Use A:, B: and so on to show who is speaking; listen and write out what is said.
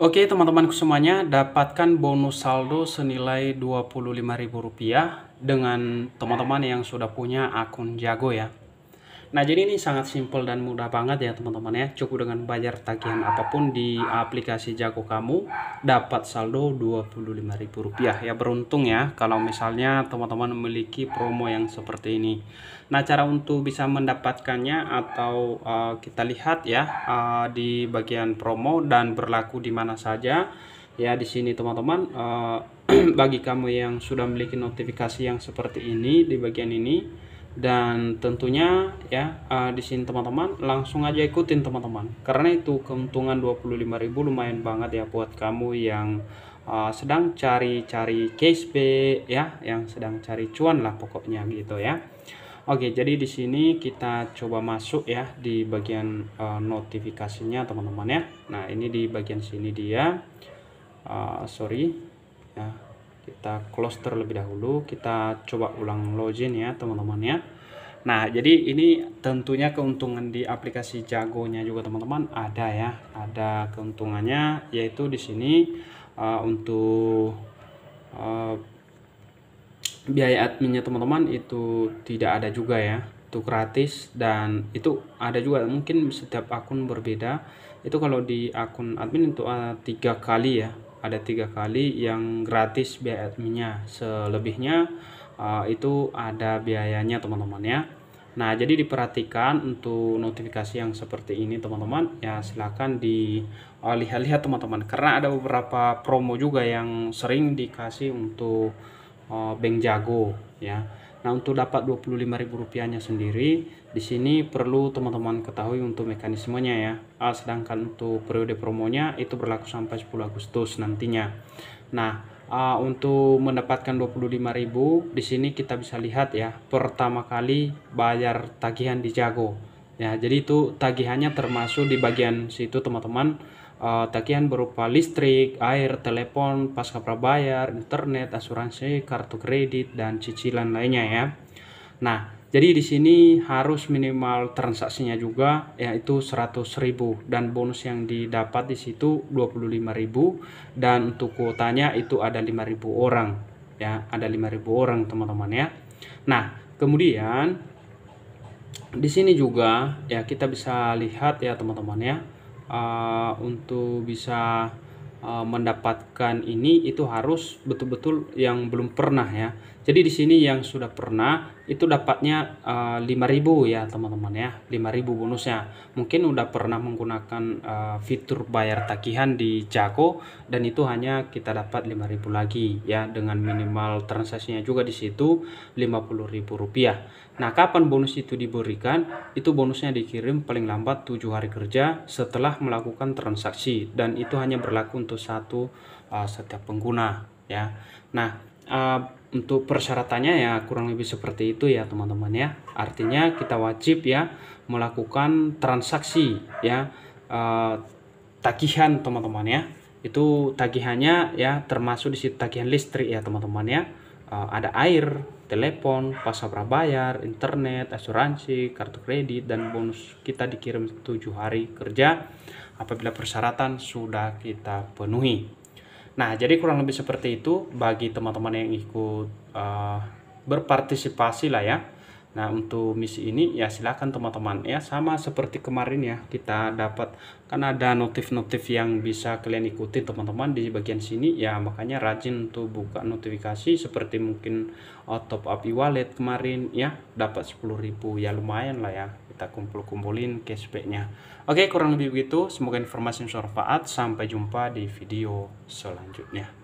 A: Oke teman-teman semuanya, dapatkan bonus saldo senilai Rp25.000 dengan teman-teman yang sudah punya akun Jago ya. Nah jadi ini sangat simple dan mudah banget ya teman-teman ya. Cukup dengan bayar tagihan apapun di aplikasi Jago kamu dapat saldo Rp25.000 ya beruntung ya kalau misalnya teman-teman memiliki promo yang seperti ini. Nah cara untuk bisa mendapatkannya atau uh, kita lihat ya uh, di bagian promo dan berlaku di mana saja ya di sini teman-teman uh, bagi kamu yang sudah memiliki notifikasi yang seperti ini di bagian ini dan tentunya ya uh, di sini teman-teman langsung aja ikutin teman-teman karena itu keuntungan 25.000 lumayan banget ya buat kamu yang uh, sedang cari-cari cashback ya yang sedang cari cuan lah pokoknya gitu ya Oke jadi di sini kita coba masuk ya di bagian uh, notifikasinya teman-teman ya Nah ini di bagian sini dia uh, sorry kita close terlebih dahulu kita coba ulang login ya teman-teman ya Nah jadi ini tentunya keuntungan di aplikasi Jagonya juga teman-teman ada ya ada keuntungannya yaitu di sini uh, untuk uh, biaya adminnya teman-teman itu tidak ada juga ya itu gratis dan itu ada juga mungkin setiap akun berbeda itu kalau di akun admin itu uh, tiga kali ya ada tiga kali yang gratis biaya adminnya selebihnya uh, itu ada biayanya teman-teman ya Nah jadi diperhatikan untuk notifikasi yang seperti ini teman-teman ya silahkan dilihat-lihat lihat teman-teman karena ada beberapa promo juga yang sering dikasih untuk uh, bank jago ya Nah, untuk dapat Rp25.000-nya sendiri, di sini perlu teman-teman ketahui untuk mekanismenya ya. Ah, sedangkan untuk periode promonya itu berlaku sampai 10 Agustus nantinya. Nah, ah, untuk mendapatkan rp 25.000 di sini kita bisa lihat ya, pertama kali bayar tagihan di Jago. Ya, jadi itu tagihannya termasuk di bagian situ teman-teman uh, tagihan berupa listrik, air, telepon, pasca prabayar, internet, asuransi, kartu kredit, dan cicilan lainnya ya. Nah, jadi di sini harus minimal transaksinya juga yaitu 100.000 dan bonus yang didapat di situ 25.000 dan untuk kuotanya itu ada 5.000 orang ya, ada 5.000 orang teman-teman ya. Nah, kemudian di sini juga ya kita bisa lihat ya teman-teman ya uh, untuk bisa Eh, mendapatkan ini itu harus betul-betul yang belum pernah ya. Jadi di sini yang sudah pernah itu dapatnya uh, eh, 5000 ya teman-teman ya. 5000 bonusnya. Mungkin udah pernah menggunakan uh, fitur bayar tagihan di Jago dan itu hanya kita dapat 5000 lagi ya dengan minimal transaksinya juga di situ Rp50.000. Nah, kapan bonus itu diberikan? Itu bonusnya dikirim paling lambat 7 hari kerja setelah melakukan transaksi dan itu hanya berlaku untuk untuk satu uh, setiap pengguna ya. Nah, uh, untuk persyaratannya ya kurang lebih seperti itu ya teman-teman ya. Artinya kita wajib ya melakukan transaksi ya uh, tagihan teman-teman ya. Itu tagihannya ya termasuk di situ tagihan listrik ya teman-teman ya. Uh, ada air, telepon, pas bayar, internet, asuransi, kartu kredit, dan bonus kita dikirim tujuh hari kerja apabila persyaratan sudah kita penuhi. Nah, jadi kurang lebih seperti itu bagi teman-teman yang ikut uh, berpartisipasi lah ya Nah untuk misi ini ya silahkan teman-teman ya sama seperti kemarin ya kita dapat kan ada notif-notif yang bisa kalian ikuti teman-teman di bagian sini ya makanya rajin untuk buka notifikasi seperti mungkin oh, top up e-wallet kemarin ya dapat 10.000 ya lumayan lah ya kita kumpul-kumpulin cashbacknya Oke kurang lebih begitu semoga informasi bermanfaat sampai jumpa di video selanjutnya